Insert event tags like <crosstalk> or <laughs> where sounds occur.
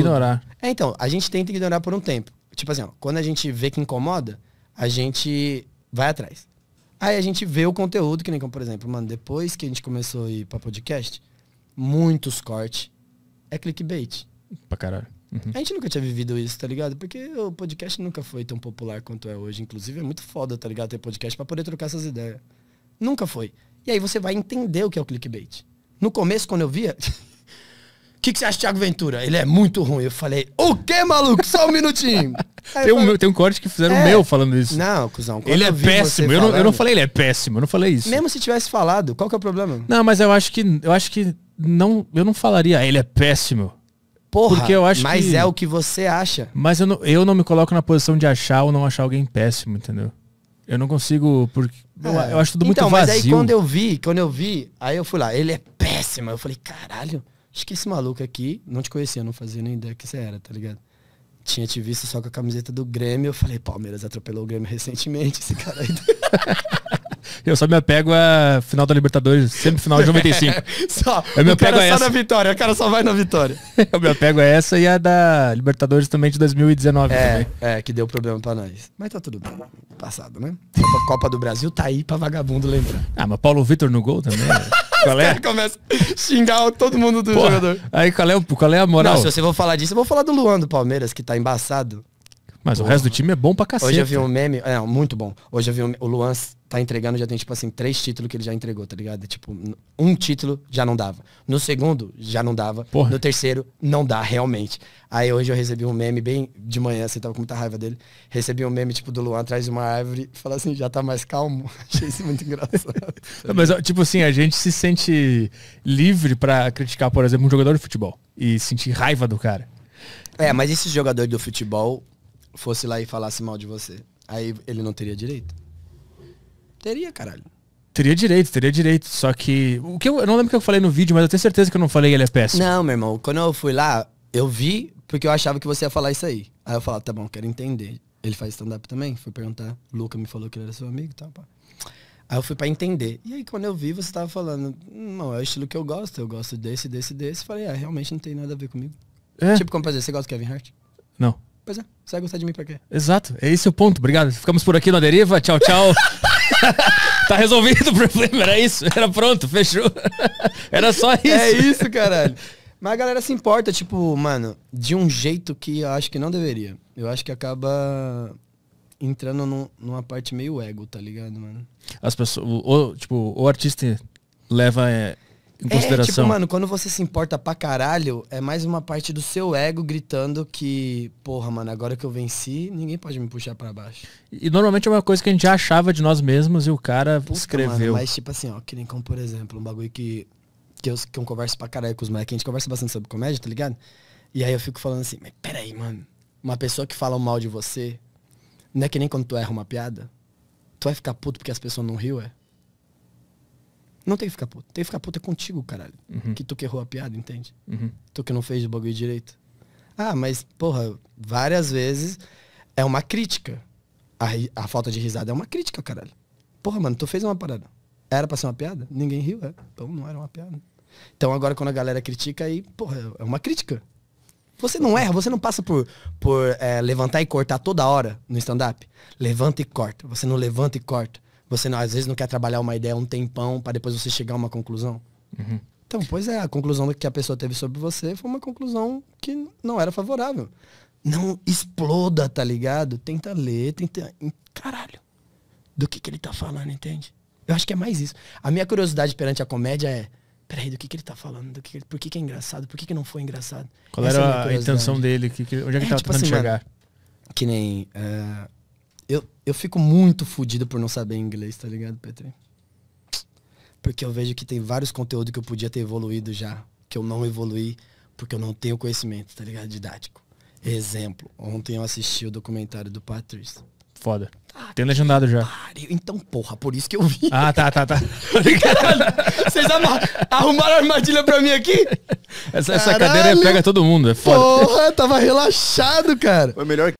Ignorar. É, então, a gente tenta ignorar por um tempo. Tipo assim, ó, quando a gente vê que incomoda, a gente vai atrás. Aí a gente vê o conteúdo, que nem como, por exemplo, mano, depois que a gente começou a ir pra podcast, muitos cortes é clickbait. Pra caralho. Uhum. A gente nunca tinha vivido isso, tá ligado? Porque o podcast nunca foi tão popular quanto é hoje. Inclusive, é muito foda, tá ligado? Ter podcast pra poder trocar essas ideias. Nunca foi. E aí você vai entender o que é o clickbait. No começo, quando eu via, <laughs> que, que você acha Thiago Ventura? Ele é muito ruim. Eu falei, o quê, maluco? Só um minutinho. <laughs> tem, um, falei, tem um corte que fizeram é, meu falando isso. Não, cuzão. Ele é péssimo. Eu não, eu não falei ele é péssimo, eu não falei isso. Mesmo se tivesse falado, qual que é o problema? Não, mas eu acho que eu acho que não, eu não falaria, ah, ele é péssimo. Porra, porque eu acho mas que, é o que você acha. Mas eu não, eu não me coloco na posição de achar ou não achar alguém péssimo, entendeu? Eu não consigo, porque é. eu, eu, acho tudo então, muito vazio. Então, mas aí quando eu vi, quando eu vi, aí eu fui lá, ele é péssimo. Eu falei, caralho acho que esse maluco aqui, não te conhecia, não fazia nem ideia que você era, tá ligado? Tinha te visto só com a camiseta do Grêmio, eu falei, Palmeiras atropelou o Grêmio <laughs> recentemente, esse cara aí. <laughs> Eu só me apego a final da Libertadores, sempre final de 95. <laughs> só, eu me apego a essa. só na vitória, o cara só vai na vitória. eu me apego a essa e a da Libertadores também de 2019 é, também. É, que deu problema pra nós. Mas tá tudo bem. Passado, né? Copa, Copa do Brasil tá aí pra vagabundo lembrar. Ah, mas Paulo Vitor no gol também qual é? começa a xingar todo mundo do jogador. Aí qual é, qual é a moral? Não, se você for falar disso, eu vou falar do Luan do Palmeiras, que tá embaçado. Mas o resto do time é bom pra cacete. Hoje eu vi um meme, é, muito bom. Hoje eu vi um, o Luan tá entregando, já tem, tipo assim, três títulos que ele já entregou, tá ligado? Tipo, um título já não dava. No segundo, já não dava. Porra. No terceiro, não dá, realmente. Aí hoje eu recebi um meme bem de manhã, assim, tava com muita raiva dele. Recebi um meme, tipo, do Luan atrás de uma árvore, falando assim, já tá mais calmo. <laughs> Achei isso muito engraçado. <laughs> Mas, tipo assim, a gente se sente livre para criticar, por exemplo, um jogador de futebol e sentir raiva do cara. É, mas esses jogadores do futebol, fosse lá e falasse mal de você, aí ele não teria direito? Teria, caralho. Teria direito, teria direito. Só que. O que eu, eu não lembro o que eu falei no vídeo, mas eu tenho certeza que eu não falei que ele é péssimo. Não, meu irmão. Quando eu fui lá, eu vi porque eu achava que você ia falar isso aí. Aí eu falava, tá bom, quero entender. Ele faz stand-up também? Fui perguntar. O Luca me falou que ele era seu amigo e tá, tal, Aí eu fui pra entender. E aí quando eu vi, você tava falando, hum, não, é o estilo que eu gosto, eu gosto desse, desse, desse. Falei, ah, realmente não tem nada a ver comigo. É. Tipo, como fazer, você gosta do Kevin Hart? Não. Pois é, você vai gostar de mim pra quê? Exato, é esse o ponto. Obrigado. Ficamos por aqui na deriva. Tchau, tchau. <laughs> tá resolvido o problema, era isso. Era pronto, fechou. <laughs> era só isso. É isso, caralho. Mas a galera se importa, tipo, mano, de um jeito que eu acho que não deveria. Eu acho que acaba entrando num, numa parte meio ego, tá ligado, mano? As pessoas. O, tipo, o artista leva. É em é, consideração. É, tipo, mano, quando você se importa pra caralho, é mais uma parte do seu ego gritando que, porra, mano, agora que eu venci, ninguém pode me puxar para baixo. E normalmente é uma coisa que a gente já achava de nós mesmos e o cara Puta, escreveu. Mano, mas tipo assim, ó, que nem como, por exemplo, um bagulho que, que, eu, que eu converso pra caralho com os moleques, a gente conversa bastante sobre comédia, tá ligado? E aí eu fico falando assim, mas peraí, mano, uma pessoa que fala mal de você, não é que nem quando tu erra uma piada? Tu vai ficar puto porque as pessoas não riu, é? Não tem que ficar puto. Tem que ficar puto é contigo, caralho. Uhum. Que tu que errou a piada, entende? Uhum. Tu que não fez o bagulho direito. Ah, mas, porra, várias vezes é uma crítica. A, a falta de risada é uma crítica, caralho. Porra, mano, tu fez uma parada. Era pra ser uma piada? Ninguém riu, é. Então não era uma piada. Então agora quando a galera critica, aí, porra, é uma crítica. Você não erra, você não passa por, por é, levantar e cortar toda hora no stand-up. Levanta e corta. Você não levanta e corta. Você não, às vezes não quer trabalhar uma ideia um tempão para depois você chegar a uma conclusão. Uhum. Então, pois é, a conclusão que a pessoa teve sobre você foi uma conclusão que não era favorável. Não exploda, tá ligado? Tenta ler, tenta. Caralho, do que, que ele tá falando, entende? Eu acho que é mais isso. A minha curiosidade perante a comédia é. Peraí, do que, que ele tá falando? Do que, por que, que é engraçado? Por que, que não foi engraçado? Qual Essa era é a, a intenção dele? Que, que, onde é que é, ele tava tipo tentando assim, chegar? Mano, que nem. Uh, eu, eu fico muito fodido por não saber inglês, tá ligado, Petri? Porque eu vejo que tem vários conteúdos que eu podia ter evoluído já, que eu não evoluí porque eu não tenho conhecimento, tá ligado? Didático. Exemplo, ontem eu assisti o documentário do Patrice. Foda. Ah, tem legendado já. Pariu. Então, porra, por isso que eu vi. Ah, tá, tá, tá. Caralho, <laughs> tá vocês arrumaram a armadilha pra mim aqui? Essa, essa cadeira pega todo mundo, é foda. Porra, tava relaxado, cara. Foi melhor